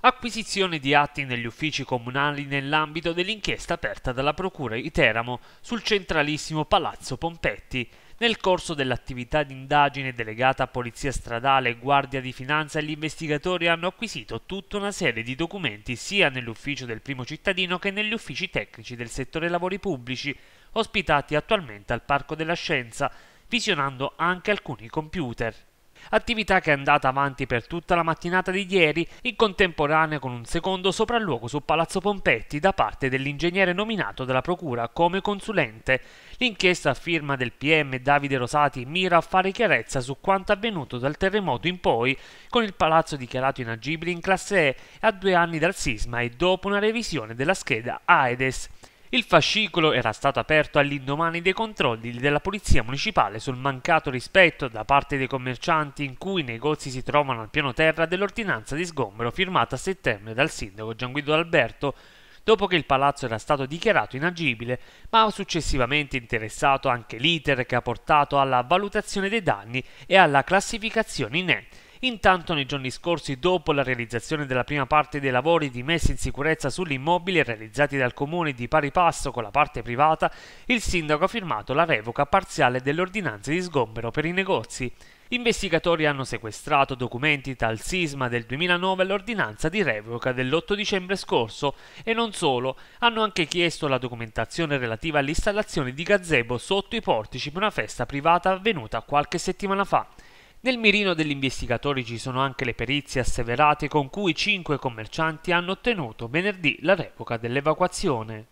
Acquisizione di atti negli uffici comunali nell'ambito dell'inchiesta aperta dalla Procura di Teramo sul centralissimo Palazzo Pompetti. Nel corso dell'attività di indagine delegata a Polizia Stradale e Guardia di Finanza, gli investigatori hanno acquisito tutta una serie di documenti sia nell'ufficio del primo cittadino che negli uffici tecnici del settore lavori pubblici, ospitati attualmente al Parco della Scienza, visionando anche alcuni computer attività che è andata avanti per tutta la mattinata di ieri in contemporanea con un secondo sopralluogo su Palazzo Pompetti da parte dell'ingegnere nominato dalla Procura come consulente. L'inchiesta a firma del PM Davide Rosati mira a fare chiarezza su quanto avvenuto dal terremoto in poi, con il palazzo dichiarato inagibile in classe E a due anni dal sisma e dopo una revisione della scheda AEDES. Il fascicolo era stato aperto all'indomani dei controlli della Polizia Municipale sul mancato rispetto da parte dei commercianti in cui i negozi si trovano al piano terra dell'ordinanza di sgombero firmata a settembre dal sindaco Gianguido Alberto dopo che il palazzo era stato dichiarato inagibile, ma successivamente interessato anche l'iter che ha portato alla valutazione dei danni e alla classificazione in E Intanto nei giorni scorsi, dopo la realizzazione della prima parte dei lavori di messa in sicurezza sull'immobile realizzati dal comune di pari passo con la parte privata, il sindaco ha firmato la revoca parziale dell'ordinanza di sgombero per i negozi. Investigatori hanno sequestrato documenti dal sisma del 2009 all'ordinanza di revoca dell'8 dicembre scorso e non solo, hanno anche chiesto la documentazione relativa all'installazione di gazebo sotto i portici per una festa privata avvenuta qualche settimana fa. Nel mirino degli investigatori ci sono anche le perizie asseverate con cui cinque commercianti hanno ottenuto venerdì la revoca dell'evacuazione.